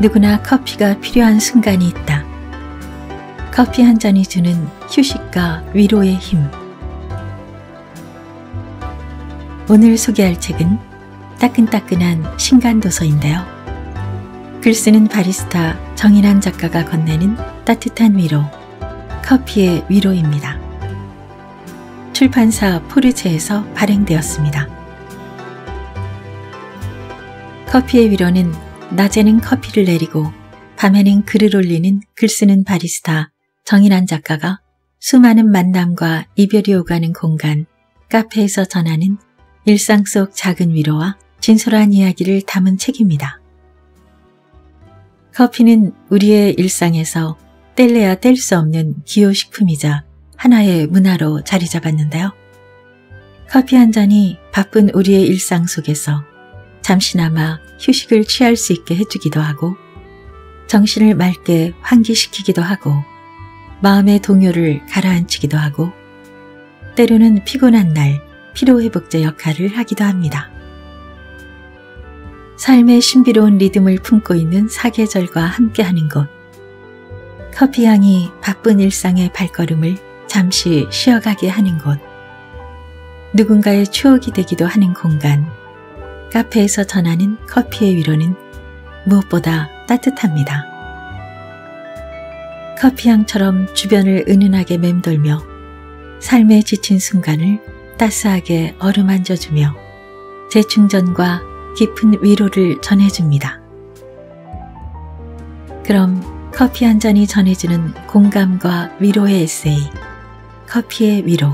누구나 커피가 필요한 순간이 있다. 커피 한 잔이 주는 휴식과 위로의 힘. 오늘 소개할 책은 따끈따끈한 신간도서인데요. 글쓰는 바리스타 정인환 작가가 건네는 따뜻한 위로, 커피의 위로입니다. 출판사 포르체에서 발행되었습니다. 커피의 위로는 낮에는 커피를 내리고 밤에는 글을 올리는 글쓰는 바리스타 정인환 작가가 수많은 만남과 이별이 오가는 공간 카페에서 전하는 일상 속 작은 위로와 진솔한 이야기를 담은 책입니다. 커피는 우리의 일상에서 뗄래야 뗄 수 없는 기호식품이자 하나의 문화로 자리 잡았는데요. 커피 한 잔이 바쁜 우리의 일상 속에서 잠시나마 휴식을 취할 수 있게 해주기도 하고 정신을 맑게 환기시키기도 하고 마음의 동요를 가라앉히기도 하고 때로는 피곤한 날 피로회복제 역할을 하기도 합니다. 삶의 신비로운 리듬을 품고 있는 사계절과 함께하는 곳 커피향이 바쁜 일상의 발걸음을 잠시 쉬어가게 하는 곳 누군가의 추억이 되기도 하는 공간 카페에서 전하는 커피의 위로는 무엇보다 따뜻합니다. 커피향처럼 주변을 은은하게 맴돌며 삶에 지친 순간을 따스하게 어루만져주며 재충전과 깊은 위로를 전해줍니다. 그럼 커피 한 잔이 전해지는 공감과 위로의 에세이 커피의 위로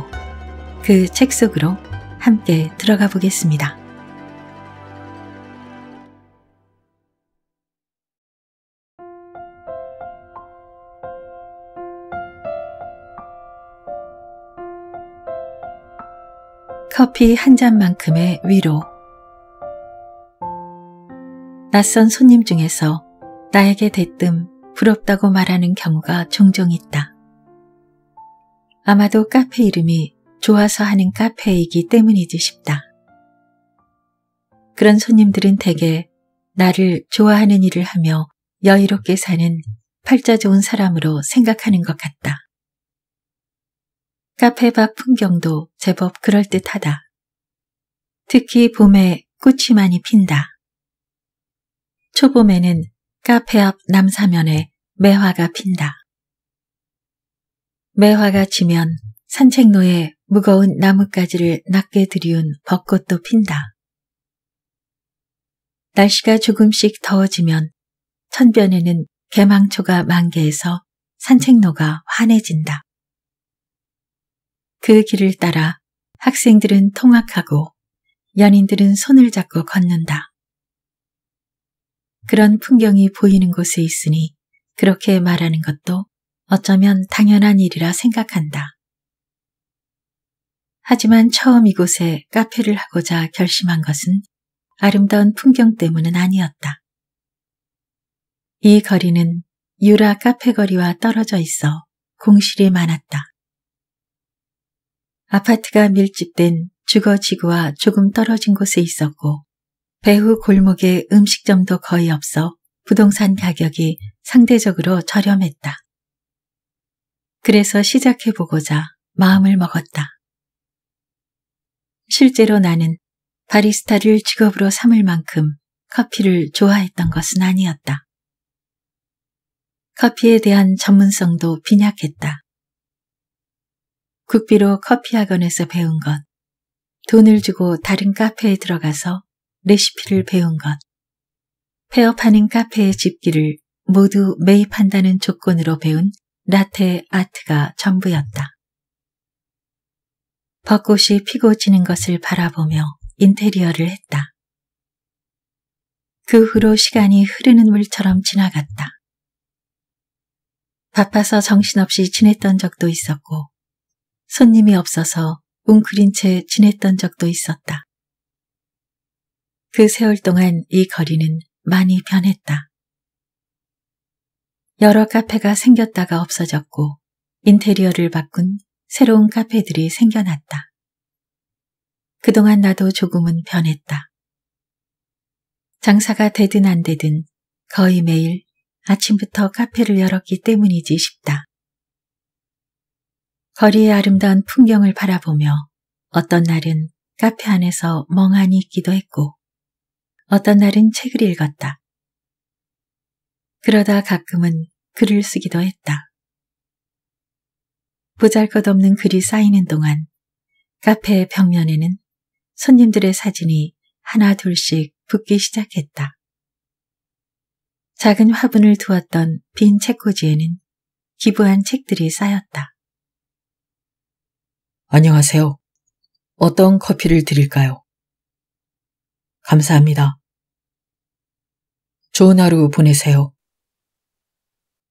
그 책 속으로 함께 들어가 보겠습니다. 커피 한 잔만큼의 위로. 낯선 손님 중에서 나에게 대뜸 부럽다고 말하는 경우가 종종 있다. 아마도 카페 이름이 좋아서 하는 카페이기 때문이지 싶다. 그런 손님들은 대개 나를 좋아하는 일을 하며 여유롭게 사는 팔자 좋은 사람으로 생각하는 것 같다. 카페 밖 풍경도 제법 그럴듯하다. 특히 봄에 꽃이 많이 핀다. 초봄에는 카페 앞 남사면에 매화가 핀다. 매화가 지면 산책로에 무거운 나뭇가지를 낮게 들이운 벚꽃도 핀다. 날씨가 조금씩 더워지면 천변에는 개망초가 만개해서 산책로가 환해진다. 그 길을 따라 학생들은 통학하고 연인들은 손을 잡고 걷는다. 그런 풍경이 보이는 곳에 있으니 그렇게 말하는 것도 어쩌면 당연한 일이라 생각한다. 하지만 처음 이곳에 카페를 하고자 결심한 것은 아름다운 풍경 때문은 아니었다. 이 거리는 유라 카페 거리와 떨어져 있어 공실이 많았다. 아파트가 밀집된 주거지구와 조금 떨어진 곳에 있었고 배후 골목에 음식점도 거의 없어 부동산 가격이 상대적으로 저렴했다. 그래서 시작해보고자 마음을 먹었다. 실제로 나는 바리스타를 직업으로 삼을 만큼 커피를 좋아했던 것은 아니었다. 커피에 대한 전문성도 빈약했다. 국비로 커피 학원에서 배운 것, 돈을 주고 다른 카페에 들어가서 레시피를 배운 것, 폐업하는 카페의 집기를 모두 매입한다는 조건으로 배운 라테 아트가 전부였다. 벚꽃이 피고 지는 것을 바라보며 인테리어를 했다. 그 후로 시간이 흐르는 물처럼 지나갔다. 바빠서 정신없이 지냈던 적도 있었고 손님이 없어서 웅크린 채 지냈던 적도 있었다. 그 세월 동안 이 거리는 많이 변했다. 여러 카페가 생겼다가 없어졌고 인테리어를 바꾼 새로운 카페들이 생겨났다. 그동안 나도 조금은 변했다. 장사가 되든 안 되든 거의 매일 아침부터 카페를 열었기 때문이지 싶다. 거리의 아름다운 풍경을 바라보며 어떤 날은 카페 안에서 멍하니 있기도 했고 어떤 날은 책을 읽었다. 그러다 가끔은 글을 쓰기도 했다. 보잘것없는 글이 쌓이는 동안 카페의 벽면에는 손님들의 사진이 하나 둘씩 붙기 시작했다. 작은 화분을 두었던 빈 책꽂이에는 기부한 책들이 쌓였다. 안녕하세요. 어떤 커피를 드릴까요? 감사합니다. 좋은 하루 보내세요.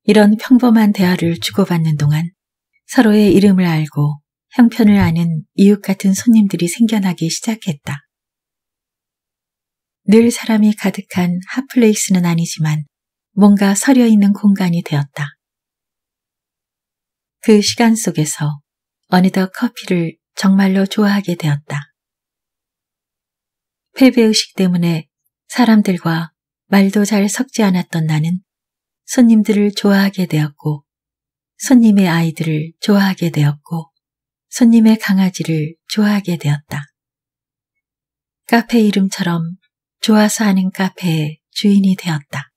이런 평범한 대화를 주고받는 동안 서로의 이름을 알고 형편을 아는 이웃 같은 손님들이 생겨나기 시작했다. 늘 사람이 가득한 핫플레이스는 아니지만 뭔가 서려 있는 공간이 되었다. 그 시간 속에서 어느덧 커피를 정말로 좋아하게 되었다. 패배의식 때문에 사람들과 말도 잘 섞지 않았던 나는 손님들을 좋아하게 되었고, 손님의 아이들을 좋아하게 되었고, 손님의 강아지를 좋아하게 되었다. 카페 이름처럼 좋아서 하는 카페의 주인이 되었다.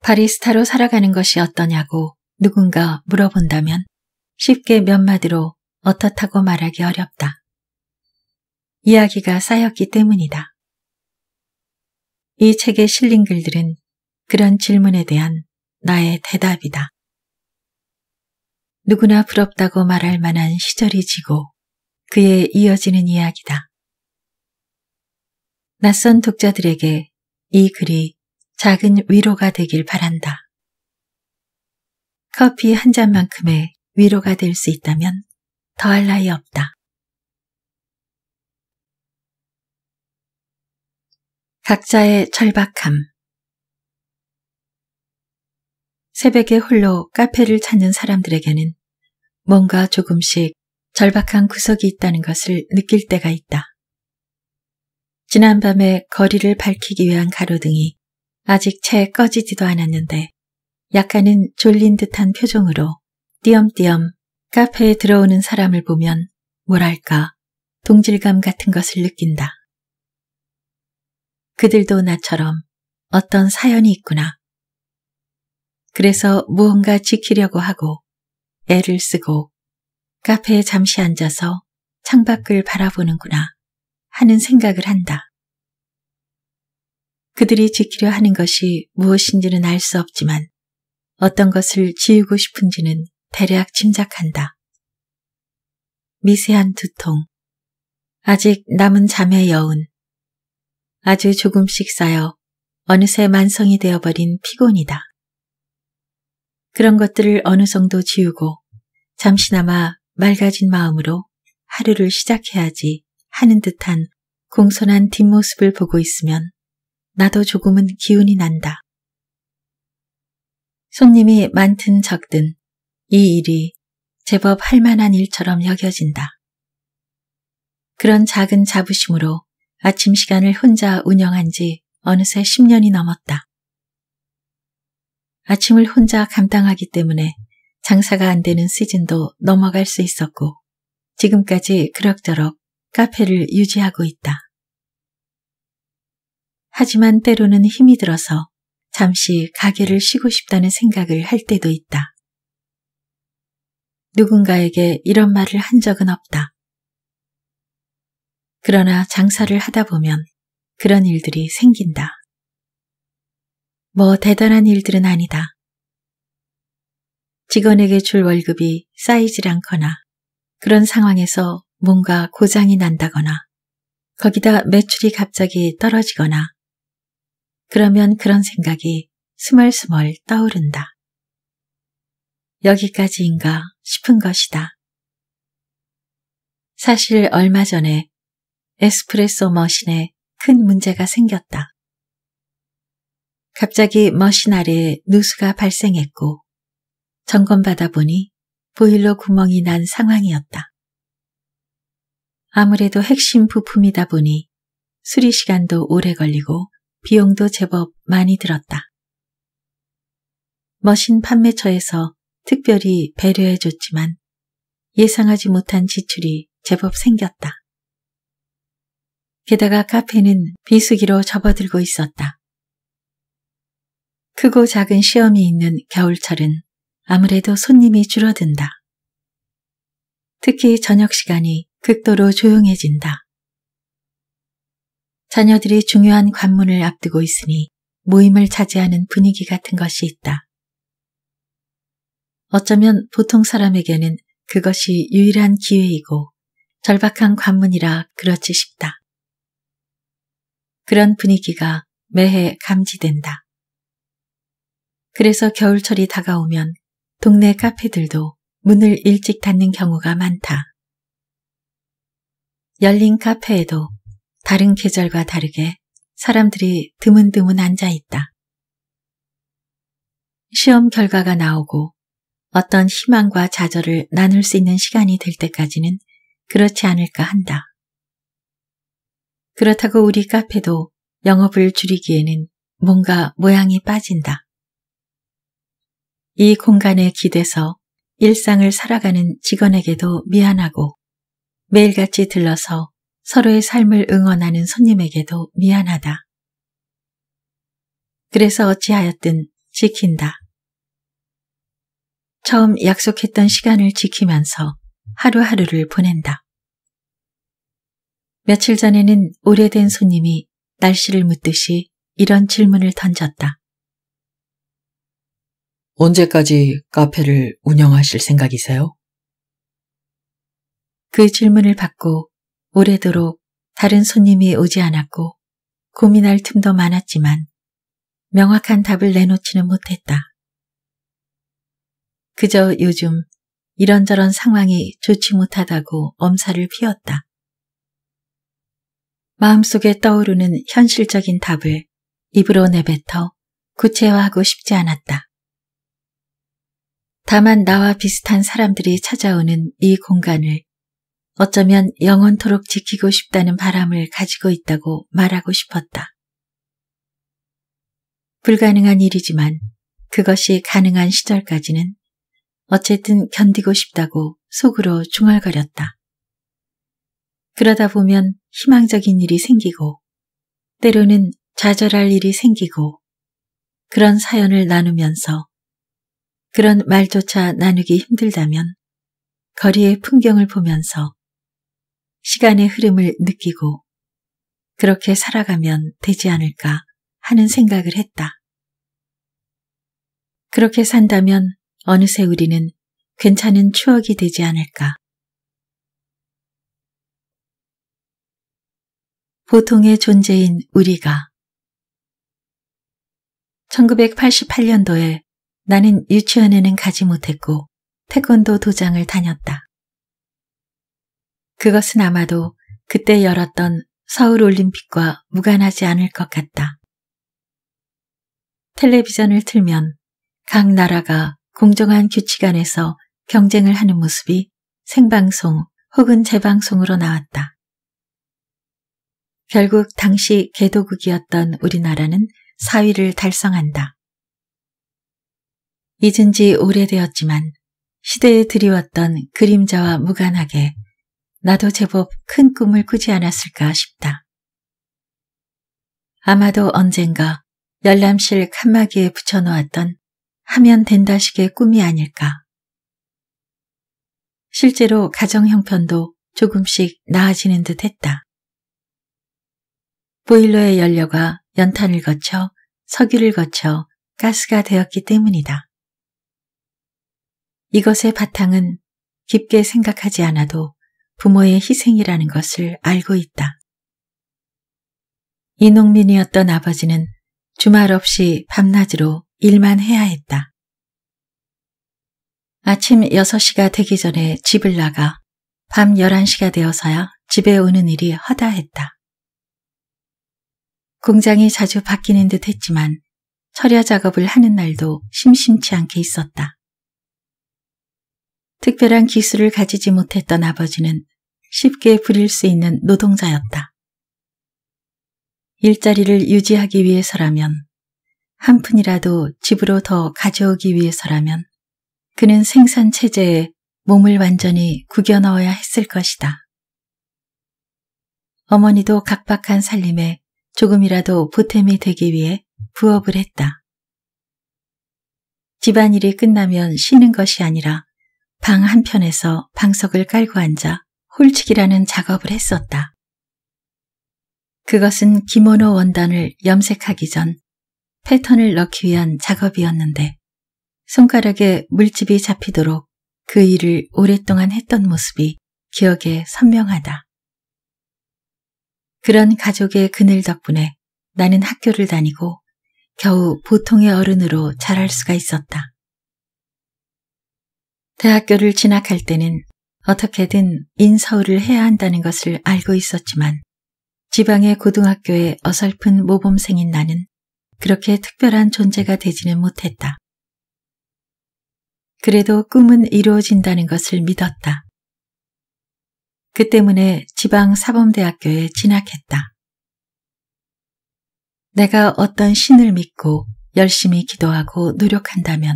바리스타로 살아가는 것이 어떠냐고 누군가 물어본다면 쉽게 몇 마디로 어떻다고 말하기 어렵다. 이야기가 쌓였기 때문이다. 이 책에 실린 글들은 그런 질문에 대한 나의 대답이다. 누구나 부럽다고 말할 만한 시절이 지고 그에 이어지는 이야기다. 낯선 독자들에게 이 글이 작은 위로가 되길 바란다. 커피 한 잔만큼의 위로가 될 수 있다면 더할 나위 없다. 각자의 절박함 새벽에 홀로 카페를 찾는 사람들에게는 뭔가 조금씩 절박한 구석이 있다는 것을 느낄 때가 있다. 지난밤에 거리를 밝히기 위한 가로등이 아직 채 꺼지지도 않았는데 약간은 졸린 듯한 표정으로 띄엄띄엄 카페에 들어오는 사람을 보면 뭐랄까 동질감 같은 것을 느낀다. 그들도 나처럼 어떤 사연이 있구나. 그래서 무언가 지키려고 하고 애를 쓰고 카페에 잠시 앉아서 창밖을 바라보는구나 하는 생각을 한다. 그들이 지키려 하는 것이 무엇인지는 알 수 없지만 어떤 것을 지우고 싶은지는 대략 짐작한다. 미세한 두통. 아직 남은 잠의 여운. 아주 조금씩 쌓여 어느새 만성이 되어버린 피곤이다. 그런 것들을 어느 정도 지우고 잠시나마 맑아진 마음으로 하루를 시작해야지 하는 듯한 공손한 뒷모습을 보고 있으면 나도 조금은 기운이 난다. 손님이 많든 적든 이 일이 제법 할 만한 일처럼 여겨진다. 그런 작은 자부심으로 아침 시간을 혼자 운영한 지 어느새 10년이 넘었다. 아침을 혼자 감당하기 때문에 장사가 안 되는 시즌도 넘어갈 수 있었고 지금까지 그럭저럭 카페를 유지하고 있다. 하지만 때로는 힘이 들어서 잠시 가게를 쉬고 싶다는 생각을 할 때도 있다. 누군가에게 이런 말을 한 적은 없다. 그러나 장사를 하다 보면 그런 일들이 생긴다. 뭐 대단한 일들은 아니다. 직원에게 줄 월급이 쌓이질 않거나 그런 상황에서 뭔가 고장이 난다거나 거기다 매출이 갑자기 떨어지거나 그러면 그런 생각이 스멀스멀 떠오른다. 여기까지인가 싶은 것이다. 사실 얼마 전에 에스프레소 머신에 큰 문제가 생겼다. 갑자기 머신 아래 에 누수가 발생했고 점검받아 보니 보일러 구멍이 난 상황이었다. 아무래도 핵심 부품이다 보니 수리 시간도 오래 걸리고 비용도 제법 많이 들었다. 머신 판매처에서 특별히 배려해줬지만 예상하지 못한 지출이 제법 생겼다. 게다가 카페는 비수기로 접어들고 있었다. 크고 작은 시험이 있는 겨울철은 아무래도 손님이 줄어든다. 특히 저녁 시간이 극도로 조용해진다. 자녀들이 중요한 관문을 앞두고 있으니 모임을 차지하는 분위기 같은 것이 있다. 어쩌면 보통 사람에게는 그것이 유일한 기회이고 절박한 관문이라 그렇지 싶다. 그런 분위기가 매해 감지된다. 그래서 겨울철이 다가오면 동네 카페들도 문을 일찍 닫는 경우가 많다. 열린 카페에도 다른 계절과 다르게 사람들이 드문드문 앉아 있다. 시험 결과가 나오고 어떤 희망과 좌절을 나눌 수 있는 시간이 될 때까지는 그렇지 않을까 한다. 그렇다고 우리 카페도 영업을 줄이기에는 뭔가 모양이 빠진다. 이 공간에 기대서 일상을 살아가는 직원에게도 미안하고 매일같이 들러서 서로의 삶을 응원하는 손님에게도 미안하다. 그래서 어찌하였든 지킨다. 처음 약속했던 시간을 지키면서 하루하루를 보낸다. 며칠 전에는 오래된 손님이 날씨를 묻듯이 이런 질문을 던졌다. 언제까지 카페를 운영하실 생각이세요? 그 질문을 받고 오래도록 다른 손님이 오지 않았고 고민할 틈도 많았지만 명확한 답을 내놓지는 못했다. 그저 요즘 이런저런 상황이 좋지 못하다고 엄살을 피웠다. 마음속에 떠오르는 현실적인 답을 입으로 내뱉어 구체화하고 싶지 않았다. 다만 나와 비슷한 사람들이 찾아오는 이 공간을 어쩌면 영원토록 지키고 싶다는 바람을 가지고 있다고 말하고 싶었다. 불가능한 일이지만 그것이 가능한 시절까지는 어쨌든 견디고 싶다고 속으로 중얼거렸다. 그러다 보면 희망적인 일이 생기고 때로는 좌절할 일이 생기고 그런 사연을 나누면서 그런 말조차 나누기 힘들다면 거리의 풍경을 보면서 시간의 흐름을 느끼고 그렇게 살아가면 되지 않을까 하는 생각을 했다. 그렇게 산다면 어느새 우리는 괜찮은 추억이 되지 않을까. 보통의 존재인 우리가 1988년도에 나는 유치원에는 가지 못했고 태권도 도장을 다녔다. 그것은 아마도 그때 열었던 서울올림픽과 무관하지 않을 것 같다. 텔레비전을 틀면 각 나라가 공정한 규칙 안에서 경쟁을 하는 모습이 생방송 혹은 재방송으로 나왔다. 결국 당시 개도국이었던 우리나라는 4위를 달성한다. 잊은 지 오래되었지만 시대에 드리웠던 그림자와 무관하게 나도 제법 큰 꿈을 꾸지 않았을까 싶다. 아마도 언젠가 열람실 칸막이에 붙여놓았던 하면 된다식의 꿈이 아닐까. 실제로 가정 형편도 조금씩 나아지는 듯 했다. 보일러의 연료가 연탄을 거쳐 석유를 거쳐 가스가 되었기 때문이다. 이것의 바탕은 깊게 생각하지 않아도 부모의 희생이라는 것을 알고 있다. 이 농민이었던 아버지는 주말 없이 밤낮으로 일만 해야 했다. 아침 6시가 되기 전에 집을 나가 밤 11시가 되어서야 집에 오는 일이 허다했다. 공장이 자주 바뀌는 듯 했지만 철야 작업을 하는 날도 심심치 않게 있었다. 특별한 기술을 가지지 못했던 아버지는 쉽게 부릴 수 있는 노동자였다. 일자리를 유지하기 위해서라면 한 푼이라도 집으로 더 가져오기 위해서라면 그는 생산 체제에 몸을 완전히 구겨 넣어야 했을 것이다. 어머니도 각박한 살림에 조금이라도 보탬이 되기 위해 부업을 했다. 집안일이 끝나면 쉬는 것이 아니라 방 한편에서 방석을 깔고 앉아 홀치기라는 작업을 했었다. 그것은 기모노 원단을 염색하기 전 패턴을 넣기 위한 작업이었는데 손가락에 물집이 잡히도록 그 일을 오랫동안 했던 모습이 기억에 선명하다. 그런 가족의 그늘 덕분에 나는 학교를 다니고 겨우 보통의 어른으로 자랄 수가 있었다. 대학교를 진학할 때는 어떻게든 인서울을 해야 한다는 것을 알고 있었지만 지방의 고등학교의 어설픈 모범생인 나는 그렇게 특별한 존재가 되지는 못했다. 그래도 꿈은 이루어진다는 것을 믿었다. 그 때문에 지방사범대학교에 진학했다. 내가 어떤 신을 믿고 열심히 기도하고 노력한다면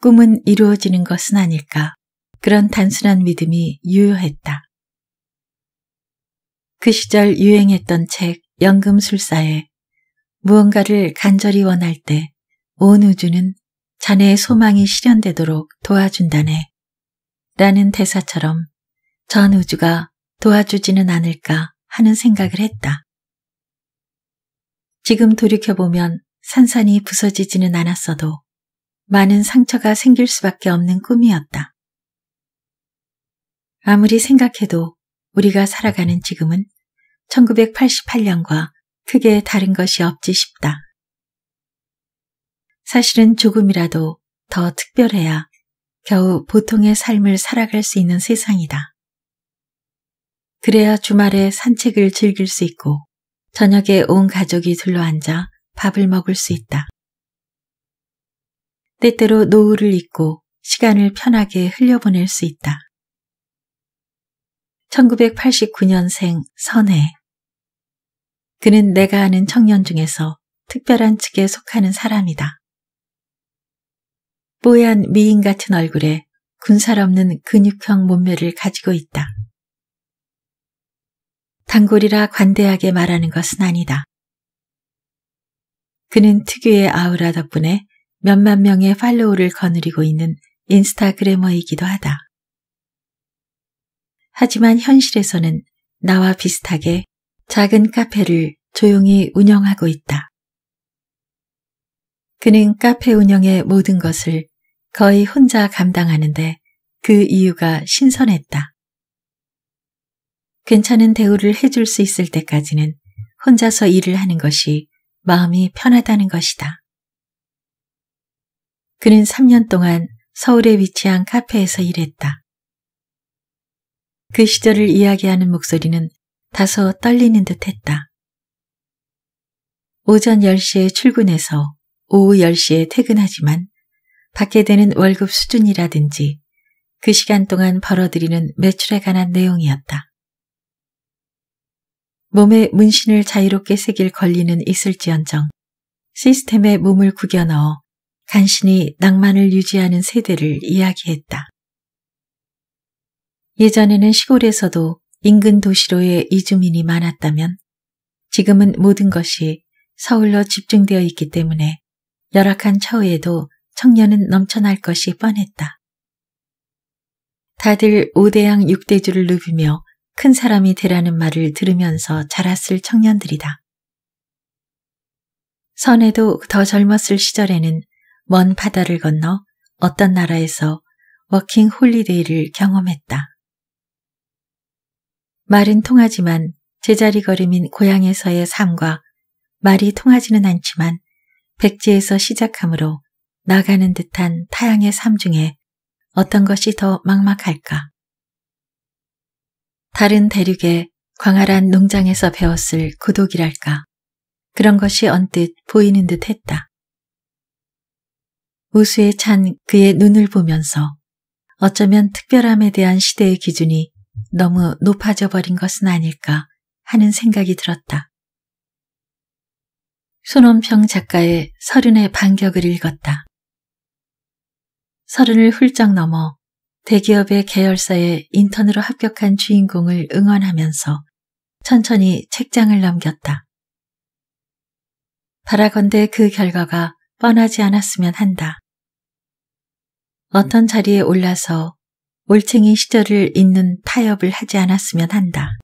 꿈은 이루어지는 것은 아닐까 그런 단순한 믿음이 유효했다. 그 시절 유행했던 책연금술사에 무언가를 간절히 원할 때 온 우주는 자네의 소망이 실현되도록 도와준다네. 라는 대사처럼 전 우주가 도와주지는 않을까 하는 생각을 했다. 지금 돌이켜보면 산산이 부서지지는 않았어도 많은 상처가 생길 수밖에 없는 꿈이었다. 아무리 생각해도 우리가 살아가는 지금은 1988년과 크게 다른 것이 없지 싶다. 사실은 조금이라도 더 특별해야 겨우 보통의 삶을 살아갈 수 있는 세상이다. 그래야 주말에 산책을 즐길 수 있고 저녁에 온 가족이 둘러앉아 밥을 먹을 수 있다. 때때로 노후를 잊고 시간을 편하게 흘려보낼 수 있다. 1989년생 선해 그는 내가 아는 청년 중에서 특별한 측에 속하는 사람이다. 뽀얀 미인 같은 얼굴에 군살 없는 근육형 몸매를 가지고 있다. 단골이라 관대하게 말하는 것은 아니다. 그는 특유의 아우라 덕분에 몇만 명의 팔로우를 거느리고 있는 인스타그래머이기도 하다. 하지만 현실에서는 나와 비슷하게 작은 카페를 조용히 운영하고 있다. 그는 카페 운영의 모든 것을 거의 혼자 감당하는데 그 이유가 신선했다. 괜찮은 대우를 해줄 수 있을 때까지는 혼자서 일을 하는 것이 마음이 편하다는 것이다. 그는 3년 동안 서울에 위치한 카페에서 일했다. 그 시절을 이야기하는 목소리는 다소 떨리는 듯 했다. 오전 10시에 출근해서 오후 10시에 퇴근하지만 받게 되는 월급 수준이라든지 그 시간 동안 벌어들이는 매출에 관한 내용이었다. 몸에 문신을 자유롭게 새길 권리는 있을지언정 시스템에 몸을 구겨 넣어 간신히 낭만을 유지하는 세대를 이야기했다. 예전에는 시골에서도 인근 도시로의 이주민이 많았다면 지금은 모든 것이 서울로 집중되어 있기 때문에 열악한 처우에도 청년은 넘쳐날 것이 뻔했다. 다들 5대양 6대주를 누비며 큰 사람이 되라는 말을 들으면서 자랐을 청년들이다. 선에도 더 젊었을 시절에는 먼 바다를 건너 어떤 나라에서 워킹 홀리데이를 경험했다. 말은 통하지만 제자리 걸음인 고향에서의 삶과 말이 통하지는 않지만 백지에서 시작하므로 나가는 듯한 타양의 삶 중에 어떤 것이 더 막막할까? 다른 대륙의 광활한 농장에서 배웠을 구독이랄까? 그런 것이 언뜻 보이는 듯 했다. 우수에 찬 그의 눈을 보면서 어쩌면 특별함에 대한 시대의 기준이 너무 높아져 버린 것은 아닐까 하는 생각이 들었다. 손원평 작가의 서른의 반격을 읽었다. 서른을 훌쩍 넘어 대기업의 계열사에 인턴으로 합격한 주인공을 응원하면서 천천히 책장을 넘겼다. 바라건대 그 결과가 뻔하지 않았으면 한다. 어떤 자리에 올라서 올챙이 시절을 잇는 타협을 하지 않았으면 한다.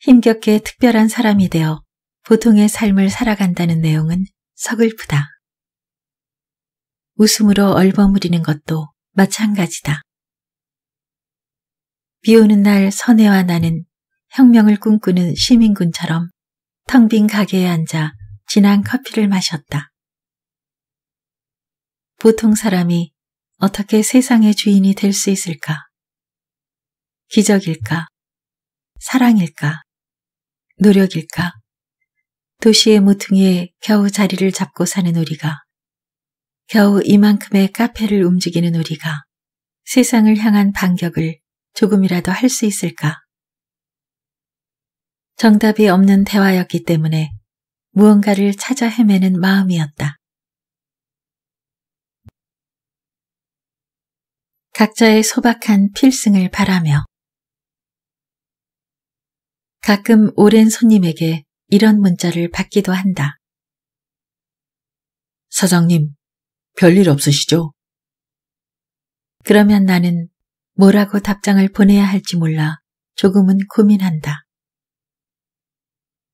힘겹게 특별한 사람이 되어 보통의 삶을 살아간다는 내용은 서글프다. 웃음으로 얼버무리는 것도 마찬가지다. 비 오는 날 선혜와 나는 혁명을 꿈꾸는 시민군처럼 텅빈 가게에 앉아 진한 커피를 마셨다. 보통 사람이 어떻게 세상의 주인이 될 수 있을까? 기적일까? 사랑일까? 노력일까? 도시의 무퉁이에 겨우 자리를 잡고 사는 우리가, 겨우 이만큼의 카페를 움직이는 우리가 세상을 향한 반격을 조금이라도 할 수 있을까? 정답이 없는 대화였기 때문에 무언가를 찾아 헤매는 마음이었다. 각자의 소박한 필승을 바라며 가끔 오랜 손님에게 이런 문자를 받기도 한다. 사장님, 별일 없으시죠? 그러면 나는 뭐라고 답장을 보내야 할지 몰라 조금은 고민한다.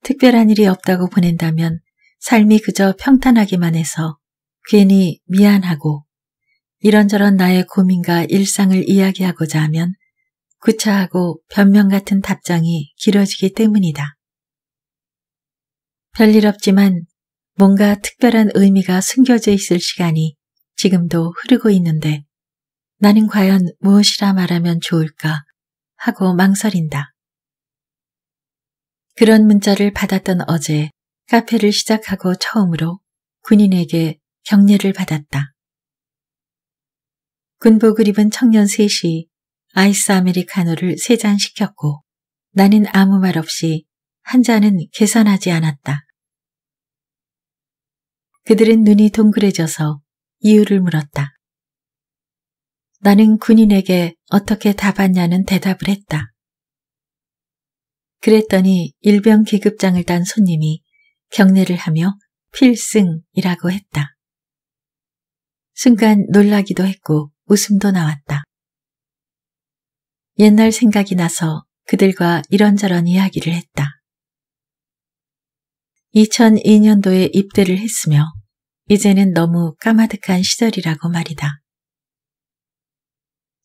특별한 일이 없다고 보낸다면 삶이 그저 평탄하기만 해서 괜히 미안하고 이런저런 나의 고민과 일상을 이야기하고자 하면 구차하고 변명 같은 답장이 길어지기 때문이다. 별일 없지만 뭔가 특별한 의미가 숨겨져 있을 시간이 지금도 흐르고 있는데 나는 과연 무엇이라 말하면 좋을까 하고 망설인다. 그런 문자를 받았던 어제 카페를 시작하고 처음으로 군인에게 격려를 받았다. 군복을 입은 청년 셋이 아이스 아메리카노를 세 잔 시켰고 나는 아무 말 없이 한 잔은 계산하지 않았다. 그들은 눈이 동그래져서 이유를 물었다. 나는 군인에게 어떻게 답하냐는 대답을 했다. 그랬더니 일병 계급장을 딴 손님이 경례를 하며 필승이라고 했다. 순간 놀라기도 했고 웃음도 나왔다. 옛날 생각이 나서 그들과 이런저런 이야기를 했다. 2002년도에 입대를 했으며 이제는 너무 까마득한 시절이라고 말이다.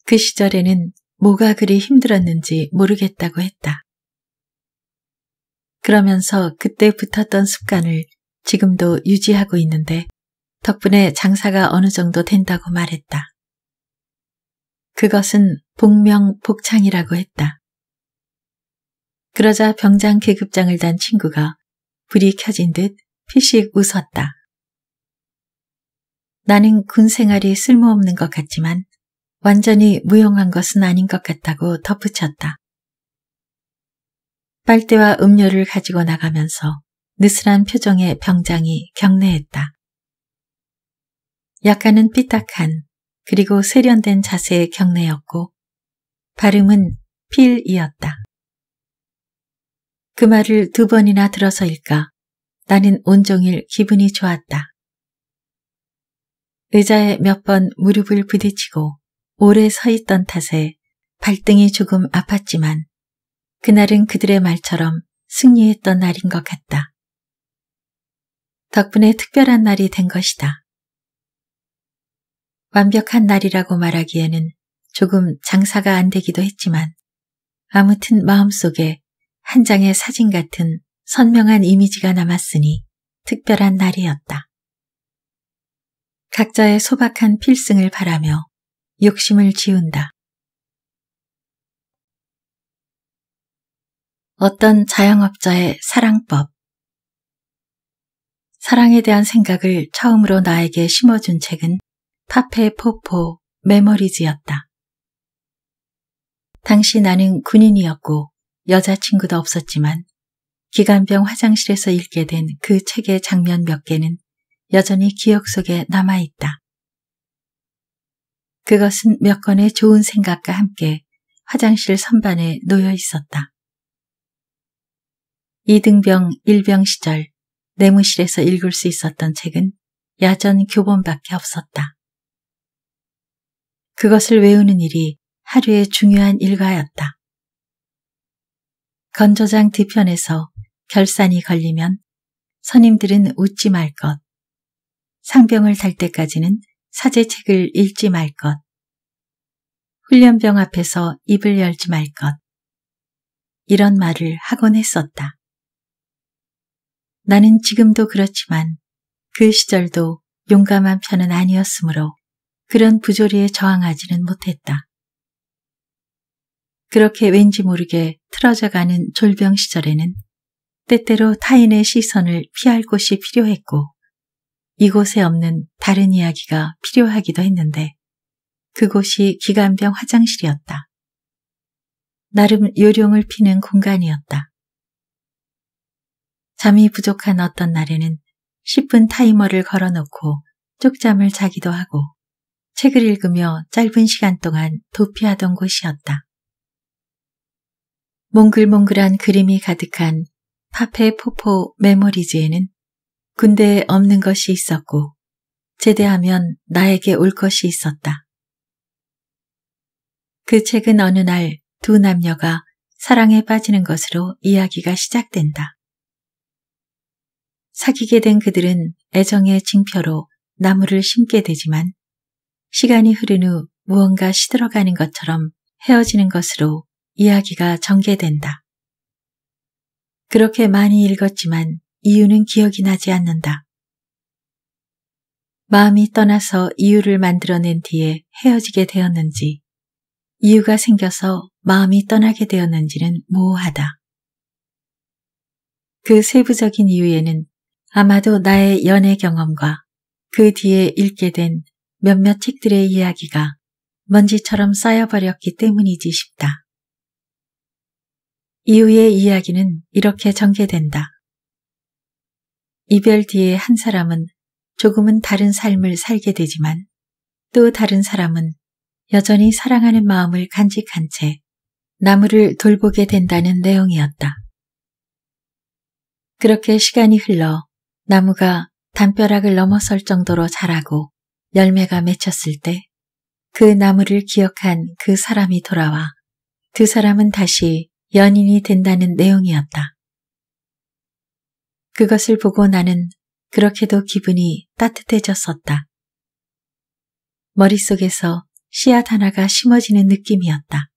그 시절에는 뭐가 그리 힘들었는지 모르겠다고 했다. 그러면서 그때 붙었던 습관을 지금도 유지하고 있는데 덕분에 장사가 어느 정도 된다고 말했다. 그것은 복명복창이라고 했다. 그러자 병장 계급장을 단 친구가 불이 켜진 듯 피식 웃었다. 나는 군 생활이 쓸모없는 것 같지만 완전히 무용한 것은 아닌 것 같다고 덧붙였다. 빨대와 음료를 가지고 나가면서 느슨한 표정의 병장이 경례했다. 약간은 삐딱한 그리고 세련된 자세의 경례였고 발음은 필이었다. 그 말을 두 번이나 들어서일까 나는 온종일 기분이 좋았다. 의자에 몇 번 무릎을 부딪히고 오래 서 있던 탓에 발등이 조금 아팠지만 그날은 그들의 말처럼 승리했던 날인 것 같다. 덕분에 특별한 날이 된 것이다. 완벽한 날이라고 말하기에는 조금 장사가 안 되기도 했지만 아무튼 마음속에 한 장의 사진 같은 선명한 이미지가 남았으니 특별한 날이었다. 각자의 소박한 필승을 바라며 욕심을 지운다. 어떤 자영업자의 사랑법 사랑에 대한 생각을 처음으로 나에게 심어준 책은 파페 포포 메모리즈였다. 당시 나는 군인이었고 여자친구도 없었지만 기간병 화장실에서 읽게 된 그 책의 장면 몇 개는 여전히 기억 속에 남아있다. 그것은 몇 건의 좋은 생각과 함께 화장실 선반에 놓여 있었다. 이등병 일병 시절 내무실에서 읽을 수 있었던 책은 야전 교본밖에 없었다. 그것을 외우는 일이 하루의 중요한 일과였다. 건조장 뒤편에서 결산이 걸리면 선임들은 웃지 말 것, 상병을 달 때까지는 사제책을 읽지 말 것, 훈련병 앞에서 입을 열지 말 것, 이런 말을 하곤 했었다. 나는 지금도 그렇지만 그 시절도 용감한 편은 아니었으므로 그런 부조리에 저항하지는 못했다. 그렇게 왠지 모르게 틀어져가는 졸병 시절에는 때때로 타인의 시선을 피할 곳이 필요했고 이곳에 없는 다른 이야기가 필요하기도 했는데 그곳이 기관병 화장실이었다. 나름 요령을 피는 공간이었다. 잠이 부족한 어떤 날에는 10분 타이머를 걸어놓고 쪽잠을 자기도 하고 책을 읽으며 짧은 시간 동안 도피하던 곳이었다. 몽글몽글한 그림이 가득한 파페 포포 메모리즈에는 군대에 없는 것이 있었고 제대하면 나에게 올 것이 있었다. 그 책은 어느 날 두 남녀가 사랑에 빠지는 것으로 이야기가 시작된다. 사귀게 된 그들은 애정의 징표로 나무를 심게 되지만 시간이 흐른 후 무언가 시들어가는 것처럼 헤어지는 것으로 이야기가 전개된다. 그렇게 많이 읽었지만 이유는 기억이 나지 않는다. 마음이 떠나서 이유를 만들어낸 뒤에 헤어지게 되었는지, 이유가 생겨서 마음이 떠나게 되었는지는 모호하다. 그 세부적인 이유에는 아마도 나의 연애 경험과 그 뒤에 읽게 된 몇몇 책들의 이야기가 먼지처럼 쌓여버렸기 때문이지 싶다. 이후의 이야기는 이렇게 전개된다. 이별 뒤에 한 사람은 조금은 다른 삶을 살게 되지만 또 다른 사람은 여전히 사랑하는 마음을 간직한 채 나무를 돌보게 된다는 내용이었다. 그렇게 시간이 흘러 나무가 담벼락을 넘어설 정도로 자라고 열매가 맺혔을 때 그 나무를 기억한 그 사람이 돌아와 두 그 사람은 다시 연인이 된다는 내용이었다. 그것을 보고 나는 그렇게도 기분이 따뜻해졌었다. 머릿속에서 씨앗 하나가 심어지는 느낌이었다.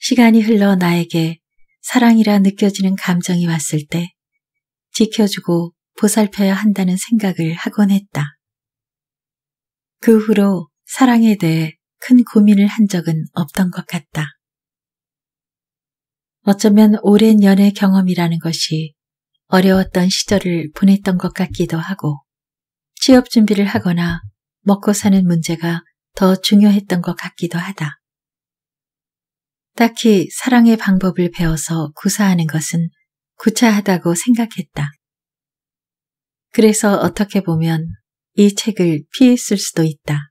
시간이 흘러 나에게 사랑이라 느껴지는 감정이 왔을 때 지켜주고 보살펴야 한다는 생각을 하곤 했다. 그 후로 사랑에 대해 큰 고민을 한 적은 없던 것 같다. 어쩌면 오랜 연애 경험이라는 것이 어려웠던 시절을 보냈던 것 같기도 하고 취업 준비를 하거나 먹고 사는 문제가 더 중요했던 것 같기도 하다. 딱히 사랑의 방법을 배워서 구사하는 것은 구차하다고 생각했다. 그래서 어떻게 보면 이 책을 피했을 수도 있다.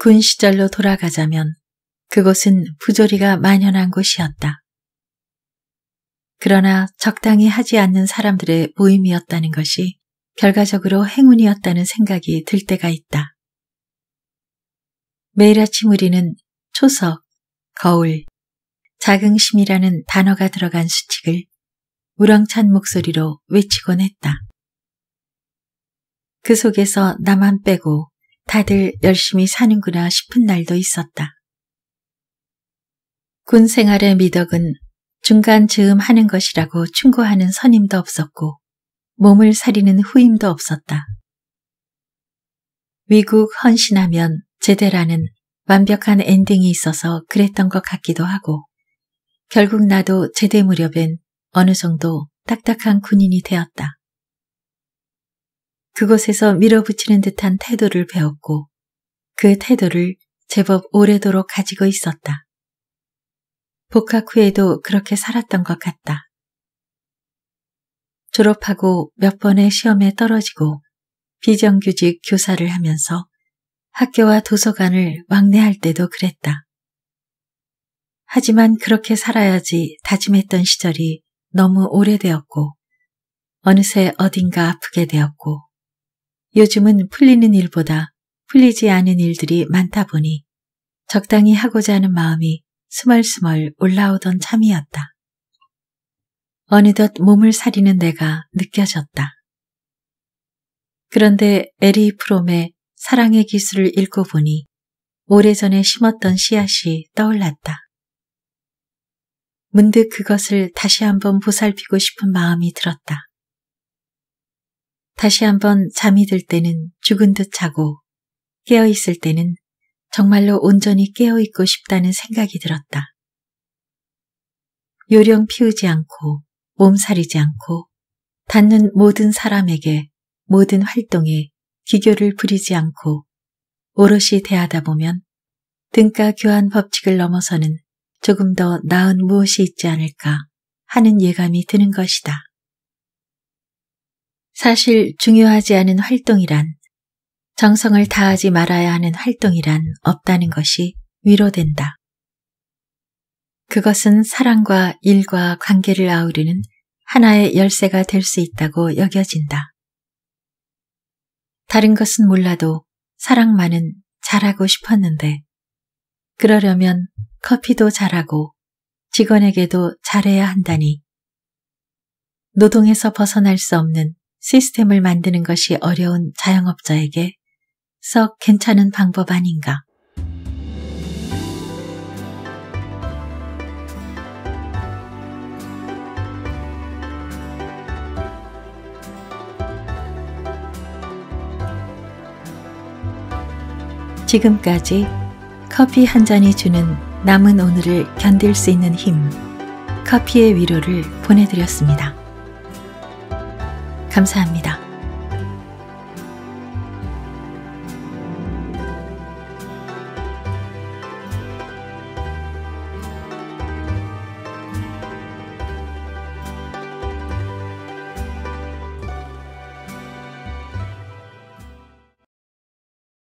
군 시절로 돌아가자면 그곳은 부조리가 만연한 곳이었다. 그러나 적당히 하지 않는 사람들의 모임이었다는 것이 결과적으로 행운이었다는 생각이 들 때가 있다. 매일 아침 우리는 초석, 거울, 자긍심이라는 단어가 들어간 수칙을 우렁찬 목소리로 외치곤 했다. 그 속에서 나만 빼고 다들 열심히 사는구나 싶은 날도 있었다. 군 생활의 미덕은 중간 즈음 하는 것이라고 충고하는 선임도 없었고 몸을 사리는 후임도 없었다. 미국 헌신하면 제대라는 완벽한 엔딩이 있어서 그랬던 것 같기도 하고 결국 나도 제대 무렵엔 어느 정도 딱딱한 군인이 되었다. 그곳에서 밀어붙이는 듯한 태도를 배웠고 그 태도를 제법 오래도록 가지고 있었다. 복학 후에도 그렇게 살았던 것 같다. 졸업하고 몇 번의 시험에 떨어지고 비정규직 교사를 하면서 학교와 도서관을 왕래할 때도 그랬다. 하지만 그렇게 살아야지 다짐했던 시절이 너무 오래되었고 어느새 어딘가 아프게 되었고 요즘은 풀리는 일보다 풀리지 않은 일들이 많다 보니 적당히 하고자 하는 마음이 스멀스멀 올라오던 참이었다. 어느덧 몸을 사리는 내가 느껴졌다. 그런데 에리 프롬의 사랑의 기술을 읽고 보니 오래전에 심었던 씨앗이 떠올랐다. 문득 그것을 다시 한번 보살피고 싶은 마음이 들었다. 다시 한번 잠이 들 때는 죽은 듯 자고 깨어 있을 때는 정말로 온전히 깨어 있고 싶다는 생각이 들었다. 요령 피우지 않고 몸살이지 않고 닿는 모든 사람에게 모든 활동에 기교를 부리지 않고 오롯이 대하다 보면 등가 교환 법칙을 넘어서는 조금 더 나은 무엇이 있지 않을까 하는 예감이 드는 것이다. 사실 중요하지 않은 활동이란 정성을 다하지 말아야 하는 활동이란 없다는 것이 위로된다. 그것은 사랑과 일과 관계를 아우르는 하나의 열쇠가 될 수 있다고 여겨진다. 다른 것은 몰라도 사랑만은 잘하고 싶었는데 그러려면 커피도 잘하고 직원에게도 잘해야 한다니 노동에서 벗어날 수 없는 시스템을 만드는 것이 어려운 자영업자에게 썩 괜찮은 방법 아닌가. 지금까지 커피 한 잔이 주는 남은 오늘을 견딜 수 있는 힘, 커피의 위로를 보내드렸습니다. 감사합니다.